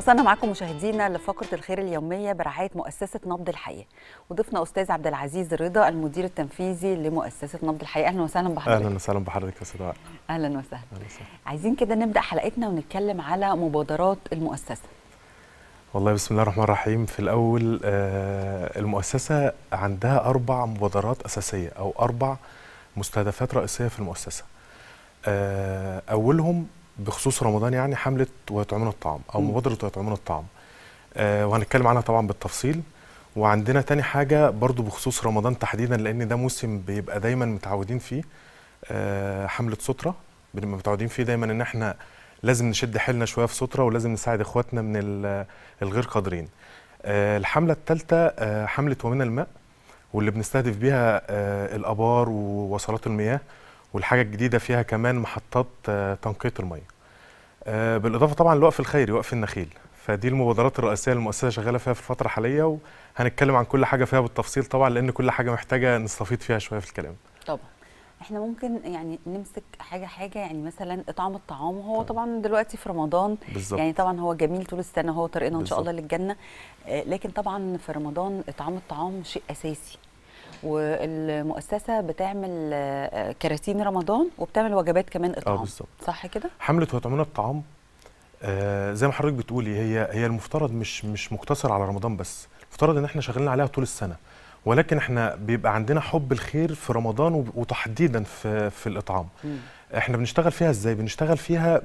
وصلنا معاكم مشاهدينا لفقره الخير اليوميه برعايه مؤسسه نبض الحياه وضيفنا استاذ عبد العزيز رضا المدير التنفيذي لمؤسسه نبض الحياه اهلا وسهلا بحضرتك اهلا وسهلا بحضرتك يا استاذ اهلا وسهلا عايزين كده نبدا حلقتنا ونتكلم على مبادرات المؤسسه والله بسم الله الرحمن الرحيم في الاول آه المؤسسه عندها اربع مبادرات اساسيه او اربع مستهدفات رئيسيه في المؤسسه آه اولهم بخصوص رمضان يعني حمله ويطعمون الطعام او مبادره ويطعمون الطعام آه وهنتكلم عنها طبعا بالتفصيل وعندنا تاني حاجه برضو بخصوص رمضان تحديدا لان ده موسم بيبقى دايما متعودين فيه آه حمله ستره بنبقى متعودين فيه دايما ان احنا لازم نشد حيلنا شويه في ستره ولازم نساعد اخواتنا من الغير قادرين آه الحمله الثالثه آه، حمله ومن الماء واللي بنستهدف بيها آه، الابار ووصلات المياه والحاجه الجديده فيها كمان محطات آه، تنقيه الميه آه، بالاضافه طبعا لوقف الخيري وقف النخيل فدي المبادرات الرئيسيه المؤسسه شغاله فيها في الفتره الحاليه وهنتكلم عن كل حاجه فيها بالتفصيل طبعا لان كل حاجه محتاجه نستفيض فيها شويه في الكلام طبعا احنا ممكن يعني نمسك حاجه حاجه يعني مثلا اطعام الطعام هو طبعا دلوقتي في رمضان بالزبط. يعني طبعا هو جميل طول السنه هو طريقنا ان شاء الله للجنه آه، لكن طبعا في رمضان اطعام الطعام شيء اساسي والمؤسسه بتعمل آه، كراتين رمضان وبتعمل وجبات كمان آه، اطعام اه بالظبط صح كده حمله وتعمل الطعام آه زي ما حضرتك بتقولي هي هي المفترض مش مش مقتصر على رمضان بس المفترض ان احنا شغالين عليها طول السنه ولكن احنا بيبقى عندنا حب الخير في رمضان وتحديدا في في الاطعام م. احنا بنشتغل فيها ازاي بنشتغل فيها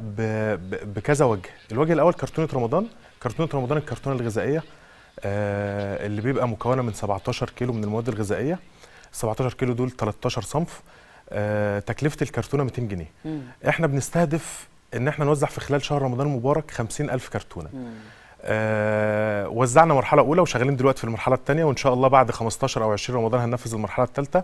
بكذا وجه الوجه الاول كرتونه رمضان كرتونه رمضان الكرتونه الغذائيه آه، اللي بيبقى مكونه من 17 كيلو من المواد الغذائيه 17 كيلو دول 13 صنف آه، تكلفه الكرتونه 200 جنيه مم. احنا بنستهدف ان احنا نوزع في خلال شهر رمضان المبارك 50000 كرتونه مم. آه وزعنا مرحله اولى وشغالين دلوقتي في المرحله الثانيه وان شاء الله بعد 15 او 20 رمضان هننفذ المرحله الثالثه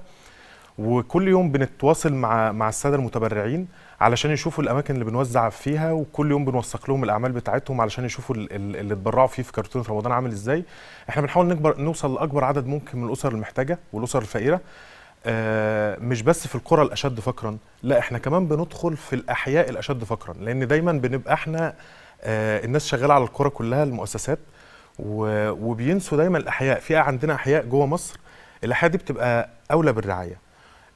وكل يوم بنتواصل مع مع الساده المتبرعين علشان يشوفوا الاماكن اللي بنوزع فيها وكل يوم بنوثق لهم الاعمال بتاعتهم علشان يشوفوا اللي اتبرعوا فيه في كرتونه رمضان عامل ازاي احنا بنحاول نكبر نوصل لاكبر عدد ممكن من الاسر المحتاجه والاسر الفقيره آه، مش بس في القرى الاشد فقرا لا احنا كمان بندخل في الاحياء الاشد فقرا لان دايما بنبقى احنا آه، الناس شغاله على القرى كلها المؤسسات وبينسوا دايما الاحياء في عندنا احياء جوه مصر الاحياء دي بتبقى اولى بالرعايه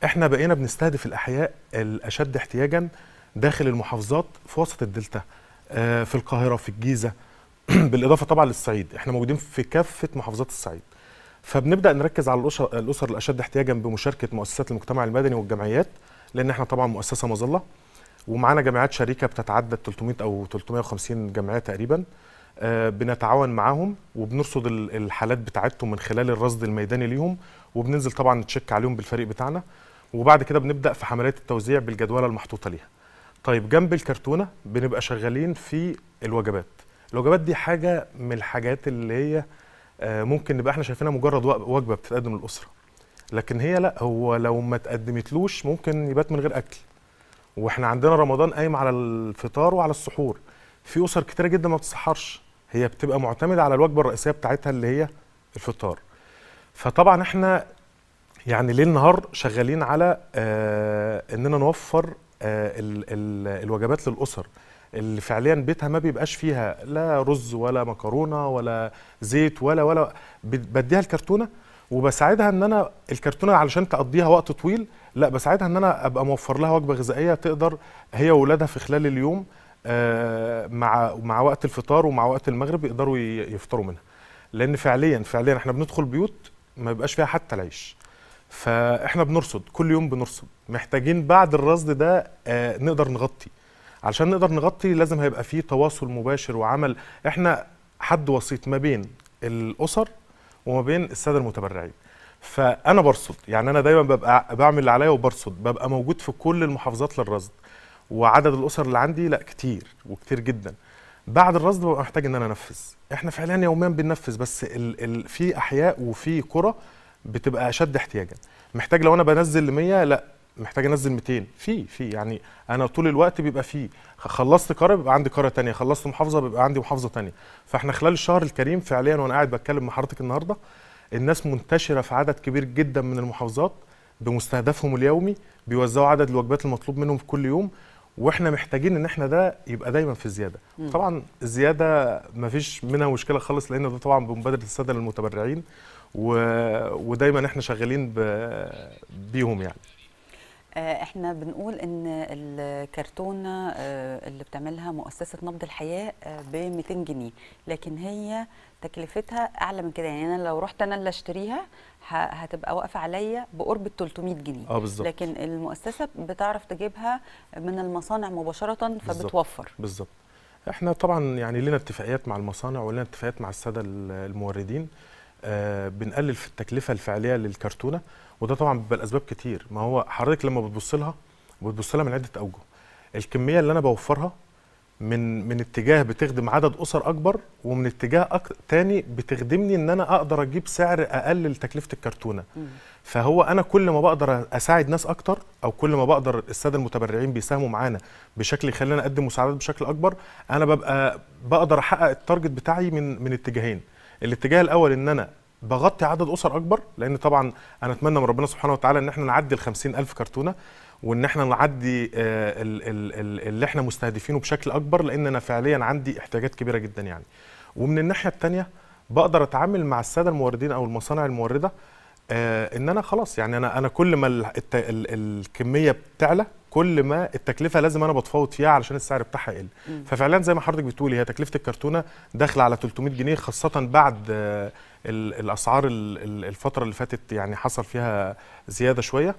احنا بقينا بنستهدف الاحياء الاشد احتياجا داخل المحافظات في وسط الدلتا آه، في القاهره في الجيزه بالاضافه طبعا للصعيد احنا موجودين في كافه محافظات الصعيد فبنبدا نركز على الاسر, الاشد احتياجا بمشاركه مؤسسات المجتمع المدني والجمعيات لان احنا طبعا مؤسسه مظله ومعانا جمعيات شريكه بتتعدى 300 او 350 جمعيه تقريبا آه، بنتعاون معاهم وبنرصد الحالات بتاعتهم من خلال الرصد الميداني ليهم وبننزل طبعا نتشك عليهم بالفريق بتاعنا وبعد كده بنبدا في عمليه التوزيع بالجدوله المحطوطه ليها طيب جنب الكرتونه بنبقى شغالين في الوجبات الوجبات دي حاجه من الحاجات اللي هي آه، ممكن نبقى احنا شايفينها مجرد وجبه بتتقدم للاسره لكن هي لا هو لو ما اتقدمتلوش ممكن يبات من غير اكل واحنا عندنا رمضان قايم على الفطار وعلى السحور في اسر كتيره جدا ما بتسحرش هي بتبقى معتمده على الوجبه الرئيسيه بتاعتها اللي هي الفطار فطبعا احنا يعني ليل نهار شغالين على آه، اننا نوفر الـ آه، الـ الوجبات للاسر اللي فعليا بيتها ما بيبقاش فيها لا رز ولا مكرونه ولا زيت ولا ولا بديها الكرتونه وبساعدها ان انا الكرتونه علشان تقضيها وقت طويل لا بساعدها ان انا ابقى موفر لها وجبه غذائيه تقدر هي واولادها في خلال اليوم آه، مع مع وقت الفطار ومع وقت المغرب يقدروا يفطروا منها لان فعليا فعليا احنا بندخل بيوت ما بيبقاش فيها حتى العيش فاحنا بنرصد كل يوم بنرصد محتاجين بعد الرصد ده آه، نقدر نغطي علشان نقدر نغطي لازم هيبقى فيه تواصل مباشر وعمل احنا حد وسيط ما بين الاسر وما بين الساده المتبرعين فانا برصد يعني انا دايما ببقى بعمل اللي عليا وبرصد ببقى موجود في كل المحافظات للرصد وعدد الاسر اللي عندي لا كتير وكتير جدا بعد الرصد ببقى محتاج ان انا انفذ احنا فعلا يوميا بننفذ بس ال ال في احياء وفي قرى بتبقى اشد احتياجا محتاج لو انا بنزل ل 100 لا محتاج انزل 200 في في يعني انا طول الوقت بيبقى في خلصت قاره بيبقى عندي قاره ثانيه خلصت محافظه بيبقى عندي محافظه ثانيه فاحنا خلال الشهر الكريم فعليا وانا قاعد بتكلم مع حضرتك النهارده الناس منتشره في عدد كبير جدا من المحافظات بمستهدفهم اليومي بيوزعوا عدد الوجبات المطلوب منهم في كل يوم واحنا محتاجين ان احنا ده يبقى دايما في زياده طبعا الزياده ما فيش منها مشكله خالص لان ده طبعا بمبادره الساده للمتبرعين و... ودايما احنا شغالين ب... بيهم يعني آه، احنا بنقول ان الكرتونه آه، اللي بتعملها مؤسسه نبض الحياه آه، ب 200 جنيه لكن هي تكلفتها اعلى من كده يعني انا لو رحت انا اللي اشتريها هتبقى واقفه عليا بقرب 300 جنيه اه بالظبط لكن المؤسسه بتعرف تجيبها من المصانع مباشره فبتوفر بالظبط احنا طبعا يعني لنا اتفاقيات مع المصانع ولنا اتفاقيات مع الساده الموردين آه، بنقلل في التكلفه الفعليه للكرتونه وده طبعا بيبقى لاسباب كتير ما هو حضرتك لما بتبص لها بتبص لها من عده اوجه الكميه اللي انا بوفرها من من اتجاه بتخدم عدد اسر اكبر ومن اتجاه أك... تاني بتخدمني ان انا اقدر اجيب سعر اقل لتكلفه الكرتونه فهو انا كل ما بقدر اساعد ناس اكتر او كل ما بقدر الساده المتبرعين بيساهموا معانا بشكل يخلينا اقدم مساعدات بشكل اكبر انا ببقى بقدر احقق التارجت بتاعي من من اتجاهين الاتجاه الاول ان انا بغطي عدد اسر اكبر لان طبعا انا اتمنى من ربنا سبحانه وتعالى ان احنا نعدي ال 50000 كرتونه وان احنا نعدي آه، اللي احنا مستهدفينه بشكل اكبر لان انا فعليا عندي احتياجات كبيره جدا يعني ومن الناحيه الثانيه بقدر اتعامل مع الساده الموردين او المصانع المورده آه، ان انا خلاص يعني انا انا كل ما الكميه بتعلى كل ما التكلفه لازم انا بتفاوض فيها علشان السعر بتاعها يقل ففعلا زي ما حضرتك بتقولي هي تكلفه الكرتونه داخله على 300 جنيه خاصه بعد آه، الاسعار الفتره اللي فاتت يعني حصل فيها زياده شويه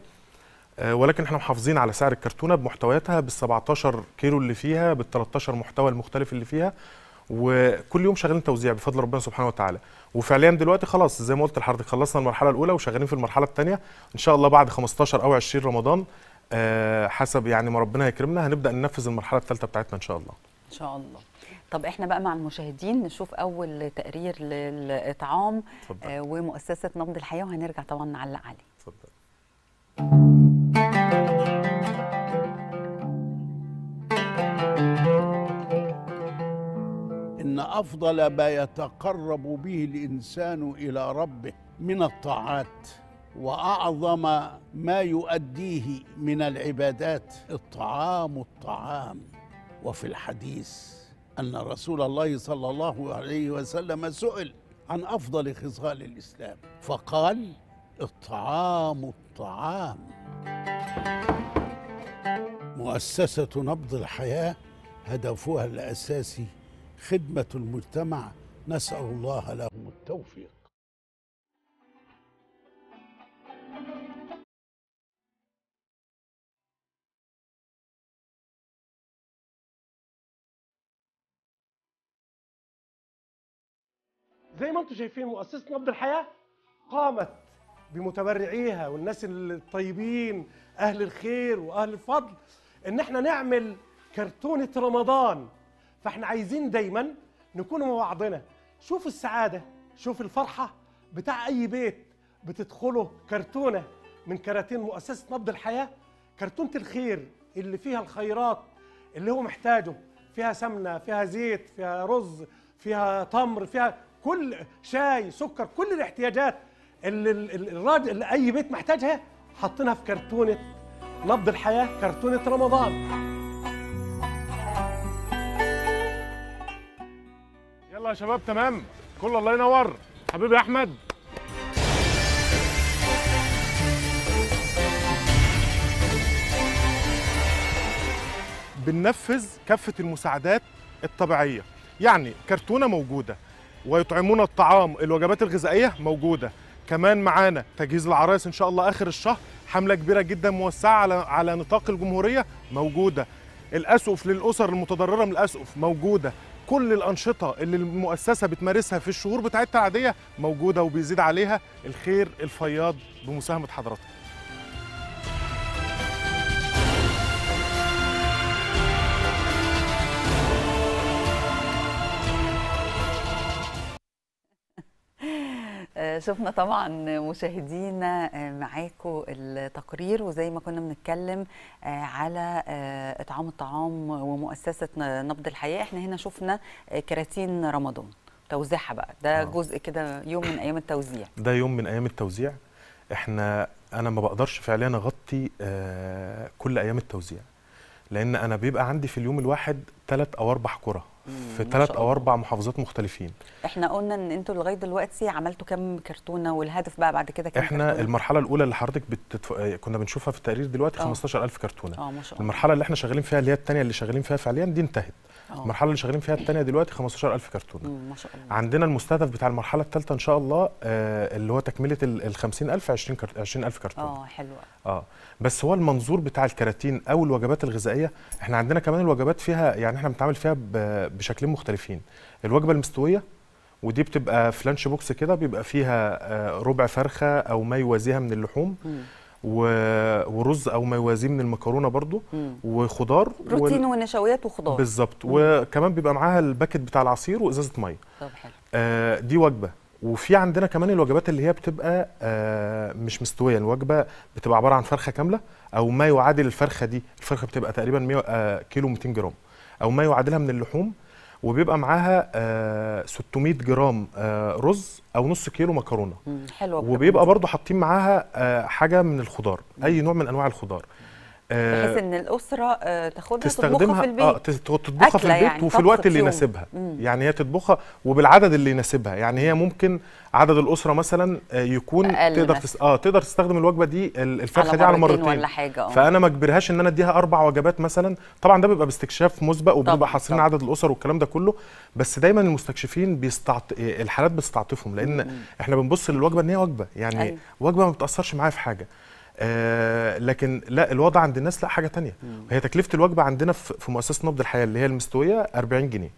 آه، ولكن احنا محافظين على سعر الكرتونه بمحتوياتها بال 17 كيلو اللي فيها بال 13 محتوى المختلف اللي فيها وكل يوم شغالين توزيع بفضل ربنا سبحانه وتعالى وفعليا دلوقتي خلاص زي ما قلت لحضرتك خلصنا المرحله الاولى وشغالين في المرحله الثانيه ان شاء الله بعد 15 او 20 رمضان آه، حسب يعني ما ربنا يكرمنا هنبدا ننفذ المرحله الثالثه بتاعتنا ان شاء الله ان شاء الله طب احنا بقى مع المشاهدين نشوف اول تقرير للاطعام آه ومؤسسه نبض الحياه وهنرجع طبعا نعلق عليه اتفضل ان افضل ما يتقرب به الانسان الى ربه من الطاعات واعظم ما يؤديه من العبادات الطعام الطعام وفي الحديث ان رسول الله صلى الله عليه وسلم سئل عن افضل خصال الاسلام فقال الطعام الطعام مؤسسه نبض الحياه هدفها الاساسي خدمه المجتمع نسال الله لهم التوفيق زي ما انتم شايفين مؤسسه نبض الحياه قامت بمتبرعيها والناس الطيبين اهل الخير واهل الفضل ان احنا نعمل كرتونه رمضان فاحنا عايزين دايما نكون مع بعضنا شوف السعاده شوف الفرحه بتاع اي بيت بتدخله كرتونه من كراتين مؤسسه نبض الحياه كرتونه الخير اللي فيها الخيرات اللي هو محتاجه فيها سمنه فيها زيت فيها رز فيها تمر فيها كل شاي سكر كل الاحتياجات اللي الراجل اللي اي بيت محتاجها حاطينها في كرتونه نبض الحياه كرتونه رمضان يلا يا شباب تمام كل الله ينور حبيبي احمد بننفذ كافه المساعدات الطبيعيه يعني كرتونه موجوده ويطعمون الطعام الوجبات الغذائيه موجوده كمان معانا تجهيز العرايس ان شاء الله اخر الشهر حمله كبيره جدا موسعه على على نطاق الجمهوريه موجوده الاسقف للاسر المتضرره من الاسقف موجوده كل الانشطه اللي المؤسسه بتمارسها في الشهور بتاعتها العاديه موجوده وبيزيد عليها الخير الفياض بمساهمه حضراتكم شفنا طبعا مشاهدينا آه، معاكم التقرير وزي ما كنا بنتكلم آه، على آه، اطعام الطعام ومؤسسه نبض الحياه احنا هنا شفنا كراتين رمضان توزيعها بقى ده آه. جزء كده يوم من ايام التوزيع ده يوم من ايام التوزيع احنا انا ما بقدرش فعليا اغطي كل ايام التوزيع لان انا بيبقى عندي في اليوم الواحد ثلاث او اربع كره في ثلاث او اربع محافظات مختلفين احنا قلنا ان انتوا لغايه دلوقتي عملتوا كام كرتونه والهدف بقى بعد كده كام احنا كرتونة؟ المرحله الاولى اللي حضرتك بتتف... كنا بنشوفها في التقرير دلوقتي 15000 آه. كرتونه اه ما شاء الله المرحله اللي احنا شغالين فيها اللي هي الثانيه اللي شغالين فيها فعليا دي انتهت أوه. المرحله اللي شغالين فيها الثانيه دلوقتي 15000 كرتونه ما شاء الله عندنا المستهدف بتاع المرحله الثالثه ان شاء الله آه اللي هو تكمله ال 50000 20000 كرت... 20000 كرتونه اه حلو اه بس هو المنظور بتاع الكراتين او الوجبات الغذائيه احنا عندنا كمان الوجبات فيها يعني احنا بنتعامل فيها بشكلين مختلفين الوجبه المستويه ودي بتبقى في لانش بوكس كده بيبقى فيها آه، ربع فرخه او ما يوازيها من اللحوم م. ورز او ما يوازيه من المكرونه برضو مم. وخضار بروتين وال... ونشويات وخضار بالظبط وكمان بيبقى معاها الباكت بتاع العصير وازازه ميه طب حلو آه دي وجبه وفي عندنا كمان الوجبات اللي هي بتبقى آه مش مستويه الوجبه بتبقى عباره عن فرخه كامله او ما يعادل الفرخه دي الفرخه بتبقى تقريبا 100 آه كيلو 200 جرام او ما يعادلها من اللحوم وبيبقى معاها آه 600 جرام آه رز او نص كيلو مكرونه حلوه وبيبقى برضو حاطين معاها آه حاجه من الخضار اي نوع من انواع الخضار بحيث آه، ان الاسره آه، تاخدها تطبخها في البيت اه تطبخها في البيت يعني وفي الوقت اللي يناسبها يعني هي تطبخها وبالعدد اللي يناسبها يعني هي ممكن عدد الاسره مثلا آه، يكون تقدر تس... اه تقدر تستخدم الوجبه دي الفرخه دي على مرتين ولا حاجة فانا ما اجبرهاش ان انا اديها اربع وجبات مثلا طبعا ده بيبقى باستكشاف مسبق وبنبقى حاصرين عدد الاسر والكلام ده كله بس دايما المستكشفين بيستعط... الحالات بتستعطفهم لان مم. احنا بنبص للوجبه ان هي وجبه يعني أيوه. وجبه ما بتاثرش معايا في حاجه لكن لا الوضع عند الناس لا حاجه تانية هي تكلفه الوجبه عندنا في مؤسسه نبض الحياه اللي هي المستويه 40 جنيه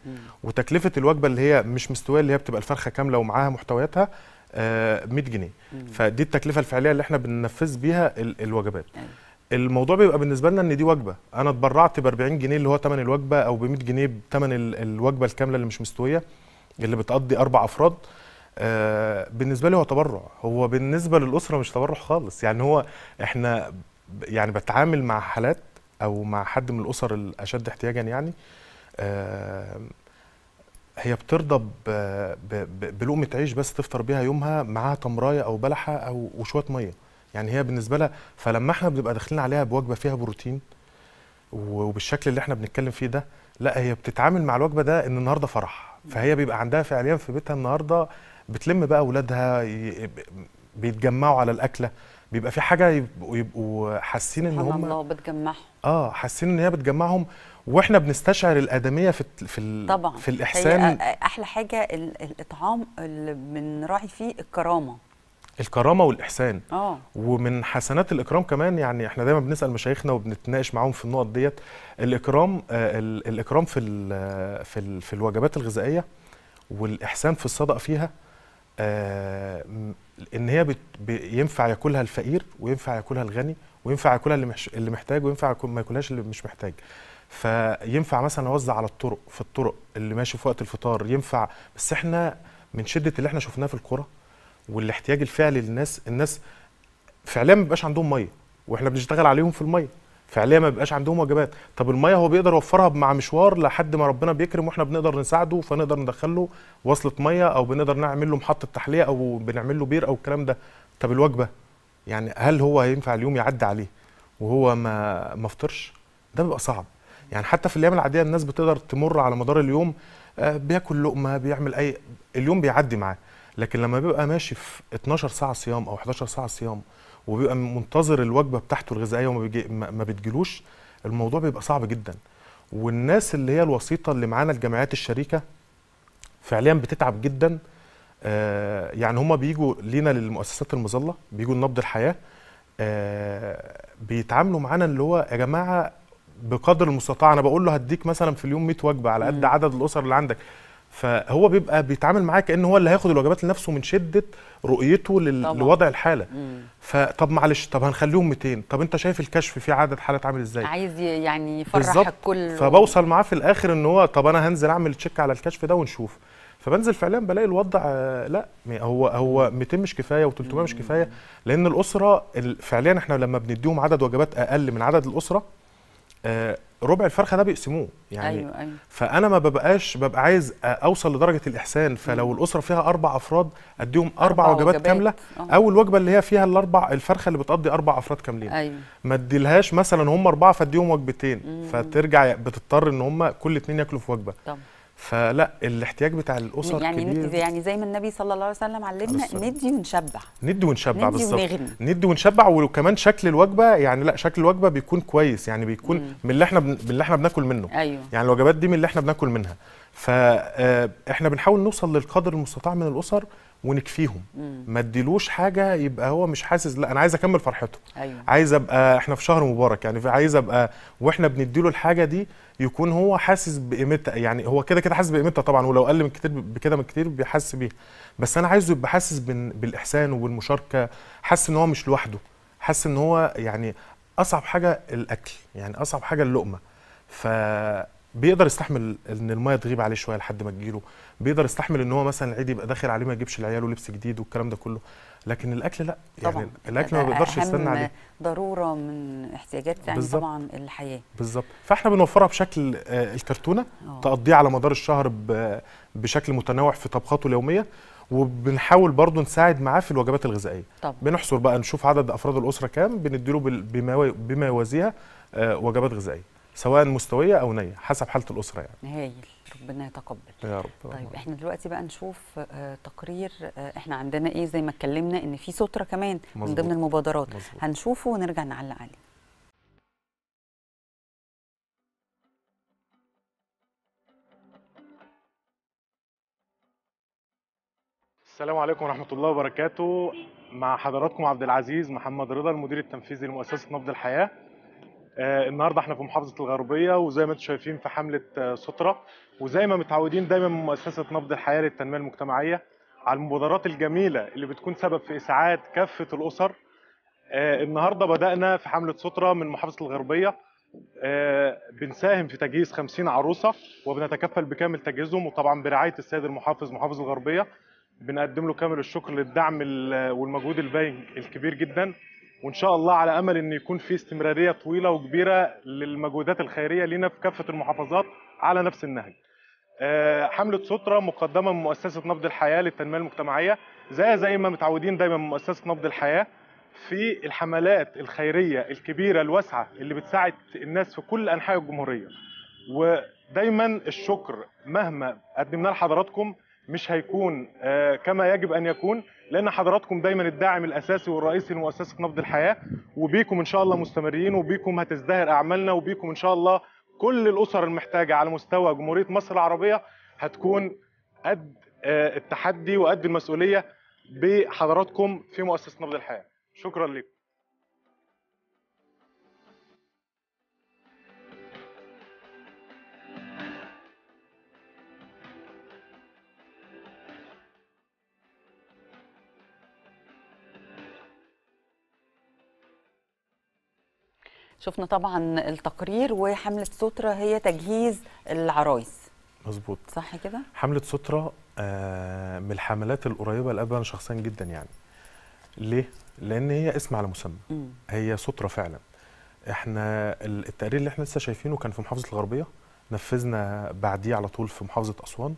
وتكلفه الوجبه اللي هي مش مستويه اللي هي بتبقى الفرخه كامله ومعاها محتوياتها 100 آه، جنيه فدي التكلفه الفعليه اللي احنا بننفذ بيها الوجبات أيوة. الموضوع بيبقى بالنسبه لنا ان دي وجبه انا اتبرعت ب 40 جنيه اللي هو ثمن الوجبه او ب 100 جنيه ثمن الوجبه الكامله اللي مش مستويه اللي بتقضي اربع افراد آه، بالنسبه لي هو تبرع هو بالنسبه للاسره مش تبرع خالص يعني هو احنا يعني بتعامل مع حالات او مع حد من الاسر الاشد احتياجا يعني آه، هي بترضى بلقمه عيش بس تفطر بيها يومها معاها تمرايه او بلحه او وشويه ميه يعني هي بالنسبه لها فلما احنا بنبقى داخلين عليها بوجبه فيها بروتين وبالشكل اللي احنا بنتكلم فيه ده لا هي بتتعامل مع الوجبه ده ان النهارده فرح فهي بيبقى عندها فعليا في بيتها النهارده بتلم بقى اولادها بيتجمعوا على الاكله بيبقى في حاجه يبقوا, يبقوا حاسين ان هم الله بتجمعهم اه حاسين ان هي بتجمعهم واحنا بنستشعر الادميه في في طبعا في الاحسان احلى حاجه الاطعام اللي بنراعي فيه الكرامه الكرامه والاحسان اه ومن حسنات الاكرام كمان يعني احنا دايما بنسال مشايخنا وبنتناقش معاهم في النقط ديت الاكرام آه الاكرام في في في الوجبات الغذائيه والاحسان في الصدق فيها آه، ان هي ينفع ياكلها الفقير وينفع ياكلها الغني وينفع ياكلها اللي, اللي محتاج وينفع ما ياكلهاش اللي مش محتاج فينفع مثلا اوزع على الطرق في الطرق اللي ماشي في وقت الفطار ينفع بس احنا من شده اللي احنا شفناه في القرى والاحتياج الفعلي للناس الناس فعليا ما بيبقاش عندهم ميه واحنا بنشتغل عليهم في الميه فعليا ما بيبقاش عندهم وجبات طب الميه هو بيقدر يوفرها مع مشوار لحد ما ربنا بيكرم واحنا بنقدر نساعده فنقدر ندخله وصله ميه او بنقدر نعمل له محطه تحليه او بنعمل له بير او الكلام ده طب الوجبه يعني هل هو هينفع اليوم يعدي عليه وهو ما ما فطرش ده بيبقى صعب يعني حتى في الايام العاديه الناس بتقدر تمر على مدار اليوم آه، بياكل لقمه بيعمل اي اليوم بيعدي معاه لكن لما بيبقى ماشي في 12 ساعه صيام او 11 ساعه صيام وبيبقى منتظر الوجبه بتاعته الغذائيه وما ما بتجيلوش الموضوع بيبقى صعب جدا والناس اللي هي الوسيطه اللي معانا الجمعيات الشريكه فعليا بتتعب جدا آه يعني هما بيجوا لينا للمؤسسات المظله بيجوا لنبض الحياه آه بيتعاملوا معانا اللي هو يا جماعه بقدر المستطاع انا بقول له هديك مثلا في اليوم 100 وجبه على قد عدد الاسر اللي عندك فهو بيبقى بيتعامل معاه كان هو اللي هياخد الوجبات لنفسه من شده رؤيته لل... طبعا. لوضع الحاله مم. فطب معلش طب هنخليهم 200 طب انت شايف الكشف في عدد حالات عامل ازاي عايز يعني يفرح الكل فبوصل معاه في الاخر ان هو طب انا هنزل اعمل تشيك على الكشف ده ونشوف فبنزل فعليا بلاقي الوضع لا هو هو 200 مش كفايه و300 مش كفايه لان الاسره فعليا احنا لما بنديهم عدد وجبات اقل من عدد الاسره آه، ربع الفرخه ده بيقسموه يعني أيوة أيوة. فانا ما ببقاش ببقى عايز اوصل لدرجه الاحسان فلو الاسره فيها اربع افراد اديهم اربع, أربع وجبات, وجبات كامله أوه. او الوجبه اللي هي فيها الاربع الفرخه اللي بتقضي اربع افراد كاملين أيوة. ما اديلهاش مثلا هم اربعه فاديهم وجبتين فترجع بتضطر ان هم كل اتنين ياكلوا في وجبه طبعا. فلا الاحتياج بتاع الاسر يعني كبير. يعني زي ما النبي صلى الله عليه وسلم علمنا ندي ونشبع ندي ونشبع بالظبط ندي ونشبع وكمان شكل الوجبه يعني لا شكل الوجبه بيكون كويس يعني بيكون مم. من اللي احنا بن... من اللي احنا بناكل منه أيوه. يعني الوجبات دي من اللي احنا بناكل منها فاحنا آه، بنحاول نوصل للقدر المستطاع من الاسر ونكفيهم مم. ما اديلوش حاجه يبقى هو مش حاسس لا انا عايز اكمل فرحته أيوه. عايز ابقى احنا في شهر مبارك يعني عايز ابقى واحنا بنديله الحاجه دي يكون هو حاسس بقيمتها يعني هو كده كده حاسس بقيمتها طبعا ولو اقل من كتير بكده من كتير بيحس بيها بس انا عايزه يبقى حاسس بالاحسان وبالمشاركه حاسس ان هو مش لوحده حاسس ان هو يعني اصعب حاجه الاكل يعني اصعب حاجه اللقمه ف بيقدر يستحمل ان الميه تغيب عليه شويه لحد ما تجيله بيقدر يستحمل ان هو مثلا العيد يبقى داخل عليه ما يجيبش لعياله لبس جديد والكلام ده كله لكن الاكل لا يعني طبعا الاكل ما بيقدرش يستنى عليه ضروره من احتياجات يعني طبعا الحياه بالظبط فاحنا بنوفرها بشكل آه، الكرتونه آه. تقضيه على مدار الشهر بشكل متنوع في طبخاته اليوميه وبنحاول برضه نساعد معاه في الوجبات الغذائيه طبعا. بنحصر بقى نشوف عدد افراد الاسره كام بنديله بما يوازيها آه، وجبات غذائيه سواء مستويه او نيه حسب حاله الاسره يعني هايل ربنا يتقبل يا رب طيب احنا دلوقتي بقى نشوف آه، تقرير آه، احنا عندنا ايه زي ما اتكلمنا ان في ستره كمان من ضمن المبادرات مزبوط. هنشوفه ونرجع نعلق عليه السلام عليكم ورحمة الله وبركاته مع حضراتكم عبد العزيز محمد رضا المدير التنفيذي لمؤسسة نبض الحياة آه، النهارده احنا في محافظه الغربيه وزي ما انتم شايفين في حمله آه، سترة وزي ما متعودين دايما من مؤسسه نبض الحياه للتنميه المجتمعيه على المبادرات الجميله اللي بتكون سبب في اسعاد كافه الاسر آه، النهارده بدانا في حمله سترة من محافظه الغربيه بنساهم في تجهيز 50 عروسه وبنتكفل بكامل تجهيزهم وطبعا برعايه السيد المحافظ محافظ الغربيه بنقدم له كامل الشكر للدعم والمجهود الباين الكبير جدا وان شاء الله على امل ان يكون في استمراريه طويله وكبيره للمجهودات الخيريه لنا في كافه المحافظات على نفس النهج. آه، حمله ستره مقدمه من مؤسسه نبض الحياه للتنميه المجتمعيه زي زي ما متعودين دايما من مؤسسه نبض الحياه في الحملات الخيريه الكبيره الواسعه اللي بتساعد الناس في كل انحاء الجمهوريه. ودايما الشكر مهما قدمناه لحضراتكم مش هيكون آه، كما يجب ان يكون لان حضراتكم دايما الداعم الاساسي والرئيسي لمؤسسه نبض الحياه وبيكم ان شاء الله مستمرين وبيكم هتزدهر اعمالنا وبيكم ان شاء الله كل الاسر المحتاجه على مستوى جمهوريه مصر العربيه هتكون قد آه، التحدي وقد المسؤوليه بحضراتكم في مؤسسه نبض الحياه شكرا لكم شفنا طبعا التقرير وحمله سترة هي تجهيز العرايس مظبوط صح كده حمله سترة آه، من الحملات القريبه لابا انا شخصيا جدا يعني ليه لان هي اسم على مسمى هي سترة فعلا احنا التقرير اللي احنا لسه شايفينه كان في محافظه الغربيه نفذنا بعديه على طول في محافظه اسوان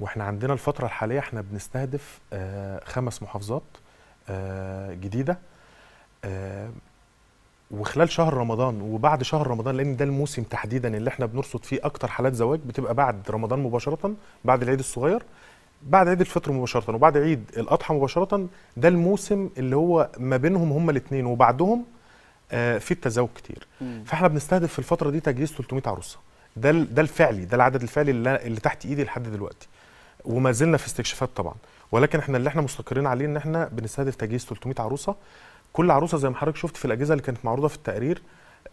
واحنا عندنا الفتره الحاليه احنا بنستهدف آه، خمس محافظات آه، جديده وخلال شهر رمضان وبعد شهر رمضان لان ده الموسم تحديدا اللي احنا بنرصد فيه اكتر حالات زواج بتبقى بعد رمضان مباشره بعد العيد الصغير بعد عيد الفطر مباشره وبعد عيد الاضحى مباشره ده الموسم اللي هو ما بينهم هما الاثنين وبعدهم آه في التزاوج كتير مم. فاحنا بنستهدف في الفتره دي تجهيز 300 عروسه ده ده الفعلي ده العدد الفعلي اللي, اللي تحت ايدي لحد دلوقتي وما زلنا في استكشافات طبعا ولكن احنا اللي احنا مستقرين عليه ان احنا بنستهدف تجهيز 300 عروسه كل عروسه زي ما حضرتك شفت في الاجهزه اللي كانت معروضه في التقرير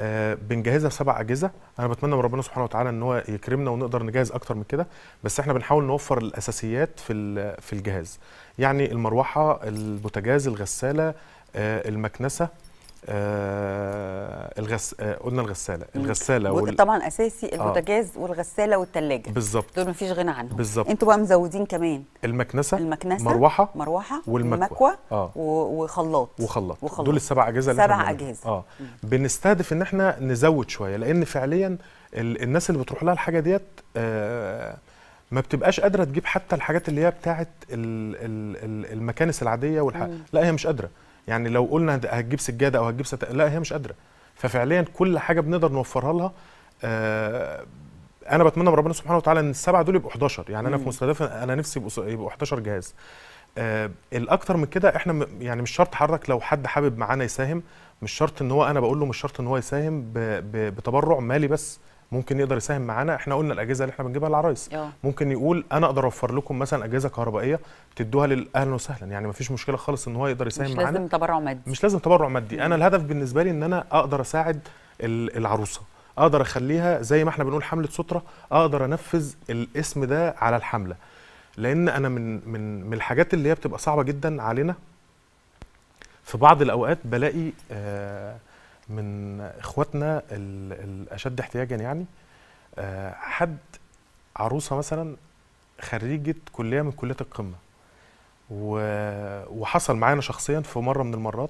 آه، بنجهزها سبع اجهزه انا بتمنى من ربنا سبحانه وتعالى ان هو يكرمنا ونقدر نجهز اكتر من كده بس احنا بنحاول نوفر الاساسيات في في الجهاز يعني المروحه البوتاجاز الغساله آه، المكنسه آه الغس... آه قلنا الغساله الغساله وال... طبعا اساسي آه. البوتاجاز آه. والغساله والثلاجه بالظبط دول مفيش غنى عنهم بالظبط انتوا بقى مزودين كمان المكنسه المكنسه مروحه مروحه والمكوه آه. وخلاط وخلاط وخلاط دول السبع اجهزه اللي سبع اجهزه اه م. بنستهدف ان احنا نزود شويه لان فعليا ال... الناس اللي بتروح لها الحاجه ديت آه ما بتبقاش قادره تجيب حتى الحاجات اللي هي بتاعت ال... ال... المكانس العاديه والح... لا هي مش قادره يعني لو قلنا هتجيب سجاده او هتجيب ستا... لا هي مش قادره ففعليا كل حاجه بنقدر نوفرها لها آه، انا بتمنى من ربنا سبحانه وتعالى ان السبعه دول يبقوا 11 يعني انا في مستهدف انا نفسي يبقوا 11 جهاز الاكثر آه، الاكتر من كده احنا يعني مش شرط حضرتك لو حد حابب معانا يساهم مش شرط ان هو انا بقول له مش شرط ان هو يساهم بتبرع مالي بس ممكن يقدر يساهم معانا احنا قلنا الاجهزه اللي احنا بنجيبها للعرايس اه. ممكن يقول انا اقدر اوفر لكم مثلا اجهزه كهربائيه تدوها للاهل وسهلا يعني ما فيش مشكله خالص ان هو يقدر يساهم معانا مش لازم تبرع مادي مش لازم تبرع مادي انا الهدف بالنسبه لي ان انا اقدر اساعد العروسه اقدر اخليها زي ما احنا بنقول حمله ستره اقدر انفذ الاسم ده على الحمله لان انا من من من الحاجات اللي هي بتبقى صعبه جدا علينا في بعض الاوقات بلاقي آه من اخواتنا الاشد احتياجا يعني آه، حد عروسه مثلا خريجه كليه من كليات القمه وحصل معانا شخصيا في مره من المرات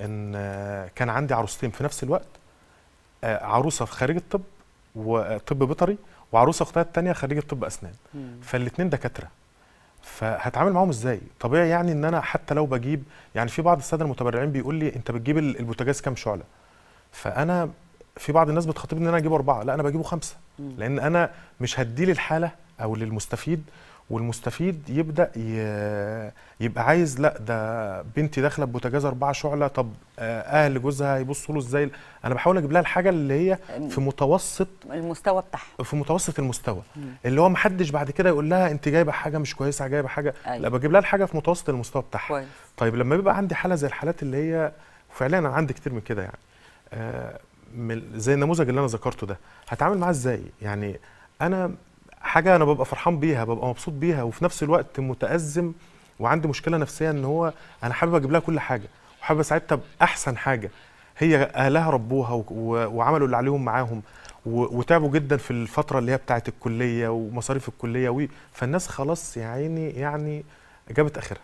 ان آه، كان عندي عروستين في نفس الوقت آه، عروسه في خريجه طب وطب بيطري وعروسه اختها الثانيه خريجه طب اسنان فالاثنين دكاتره فهتعامل معاهم ازاي طبيعي يعني ان انا حتى لو بجيب يعني في بعض الساده المتبرعين بيقول لي انت بتجيب البوتاجاز كام شعله فانا في بعض الناس بتخاطبني ان انا اجيب اربعه لا انا بجيبه خمسه لان انا مش هديه للحاله او للمستفيد والمستفيد يبدا يبقى عايز لا ده بنتي داخله ببوتاجاز اربعه شعله طب آه، اهل جوزها يبصوا له ازاي انا بحاول اجيب لها الحاجه اللي هي في متوسط المستوى بتاعها في متوسط المستوى مم. اللي هو ما حدش بعد كده يقول لها انت جايبه حاجه مش كويسه جايبه حاجه أيوة. لا بجيب لها الحاجه في متوسط المستوى بتاعها كويس. طيب لما بيبقى عندي حاله زي الحالات اللي هي فعلا انا عندي كتير من كده يعني زي النموذج اللي انا ذكرته ده هتعامل معاه ازاي يعني انا حاجه انا ببقى فرحان بيها ببقى مبسوط بيها وفي نفس الوقت متازم وعندي مشكله نفسيه ان هو انا حابب اجيب لها كل حاجه وحابب اساعدها باحسن حاجه هي اهلها ربوها وعملوا اللي عليهم معاهم وتعبوا جدا في الفتره اللي هي بتاعه الكليه ومصاريف الكليه فالناس خلاص يا عيني يعني جابت اخرها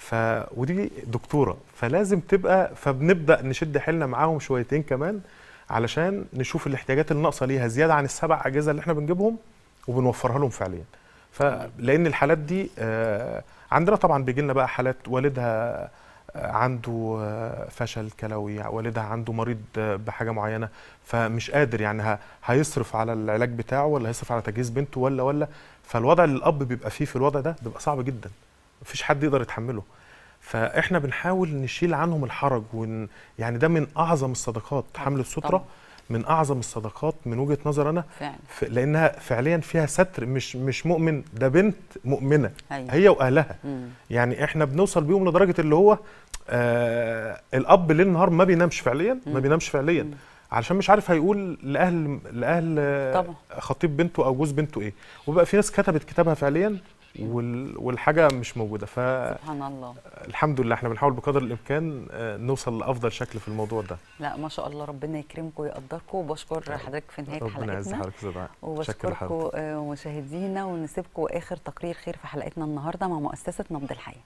ف ودي دكتوره فلازم تبقى فبنبدا نشد حيلنا معاهم شويتين كمان علشان نشوف الاحتياجات الناقصه ليها زياده عن السبع اجهزه اللي احنا بنجيبهم وبنوفرها لهم فعليا فلان الحالات دي آه، عندنا طبعا بيجي لنا بقى حالات والدها آه، عنده آه، فشل كلوي والدها عنده مريض بحاجه معينه فمش قادر يعني هيصرف على العلاج بتاعه ولا هيصرف على تجهيز بنته ولا ولا فالوضع اللي الاب بيبقى فيه في الوضع ده بيبقى صعب جدا مفيش حد يقدر يتحمله فاحنا بنحاول نشيل عنهم الحرج ون... يعني ده من اعظم الصدقات حمل الستره من اعظم الصدقات من وجهه نظر انا فعلا. ف... لانها فعليا فيها ستر مش مش مؤمن ده بنت مؤمنه أيوة. هي واهلها مم. يعني احنا بنوصل بيهم لدرجه اللي هو آه الاب ليل نهار ما بينامش فعليا مم. ما بينامش فعليا مم. علشان مش عارف هيقول لاهل لاهل طبعا. خطيب بنته او جوز بنته ايه وبقى في ناس كتبت كتابها فعليا والحاجه مش موجوده ف سبحان الله الحمد لله احنا بنحاول بقدر الامكان آه، نوصل لافضل شكل في الموضوع ده لا ما شاء الله ربنا يكرمكم ويقدركم وبشكر حضرتك في نهايه حلقتنا ربنا يعز حضرتك وبشكركم آه، مشاهدينا ونسيبكم اخر تقرير خير في حلقتنا النهارده مع مؤسسه نبض الحياه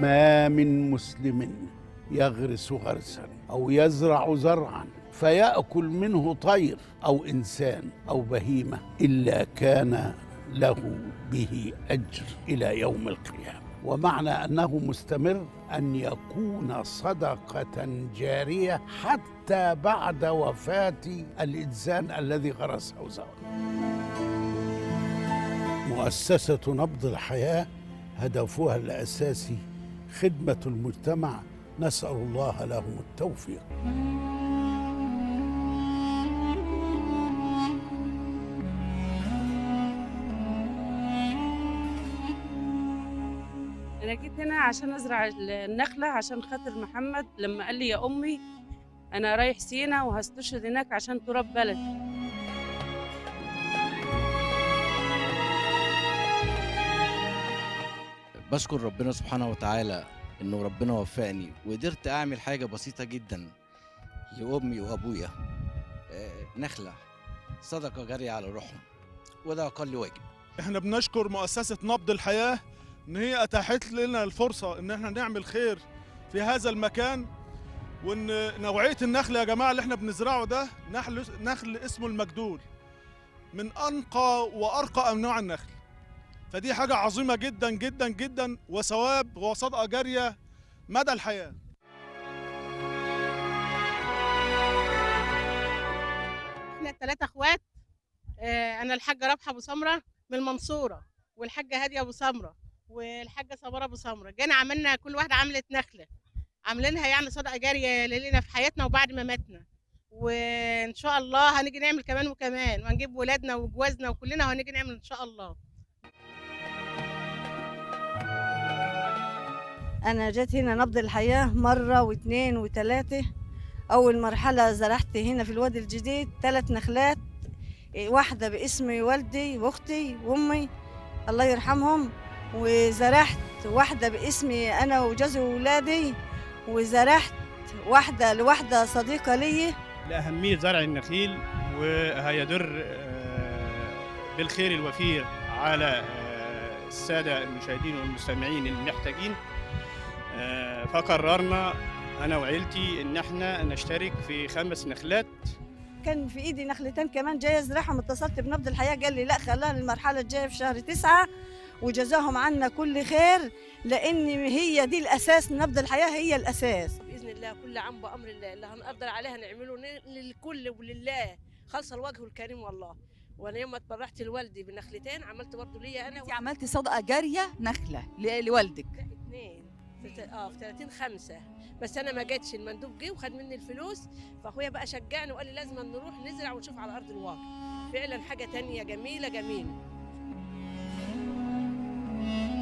ما من مسلم يغرس غرسا او يزرع زرعا فيأكل منه طير أو إنسان أو بهيمة إلا كان له به أجر إلى يوم القيامة ومعنى أنه مستمر أن يكون صدقة جارية حتى بعد وفاة الإنسان الذي غرس أو مؤسسة نبض الحياة هدفها الأساسي خدمة المجتمع نسأل الله لهم التوفيق عشان ازرع النخله عشان خاطر محمد لما قال لي يا امي انا رايح سينا وهستشهد هناك عشان تراب بلدي بشكر ربنا سبحانه وتعالى انه ربنا وفقني وقدرت اعمل حاجه بسيطه جدا لامي وابويا آه، نخله صدقه جاريه على روحهم وده اقل واجب احنا بنشكر مؤسسه نبض الحياه ان هي اتاحت لنا الفرصه ان احنا نعمل خير في هذا المكان وان نوعيه النخل يا جماعه اللي احنا بنزرعه ده نحل نخل اسمه المجدول من انقى وارقى انواع النخل فدي حاجه عظيمه جدا جدا جدا وثواب وصدقه جاريه مدى الحياه احنا ثلاثة اخوات آه، انا الحاجه رابحه ابو سمره من المنصوره والحاجه هاديه ابو سمره والحاجه صباره ابو سمره جينا عملنا كل واحده عملت نخله عاملينها يعني صدقه جاريه لينا في حياتنا وبعد ما ماتنا وان شاء الله هنيجي نعمل كمان وكمان وهنجيب ولادنا وجوازنا وكلنا وهنيجي نعمل ان شاء الله انا جيت هنا نبض الحياه مره واثنين وثلاثه اول مرحله زرعت هنا في الوادي الجديد ثلاث نخلات إيه، واحده باسم والدي واختي وامي الله يرحمهم وزرعت واحدة باسمي أنا وجوزي وولادي وزرعت واحدة لواحدة صديقة لي لأهمية زرع النخيل وهيدر آه، بالخير الوفير على آه، السادة المشاهدين والمستمعين المحتاجين آه، فقررنا أنا وعيلتي إن احنا نشترك في خمس نخلات كان في ايدي نخلتين كمان جاي ازرعهم اتصلت بنبض الحياه قال لي لا خلاها للمرحله الجايه في شهر تسعة وجزاهم عنا كل خير لان هي دي الاساس نبض الحياه هي الاساس باذن الله كل عام بامر الله اللي هنقدر عليها نعمله للكل ولله خلص الوجه الكريم والله وانا يوم ما اتبرعت لوالدي بنخلتين عملت برضه ليا انا انت عملتي صدقه جاريه نخله لوالدك اثنين اه في 30 5 بس انا ما جاتش المندوب جه وخد مني الفلوس فاخويا بقى شجعني وقال لي لازم نروح نزرع ونشوف على ارض الواقع فعلا حاجه ثانيه جميله جميله Mm-hmm.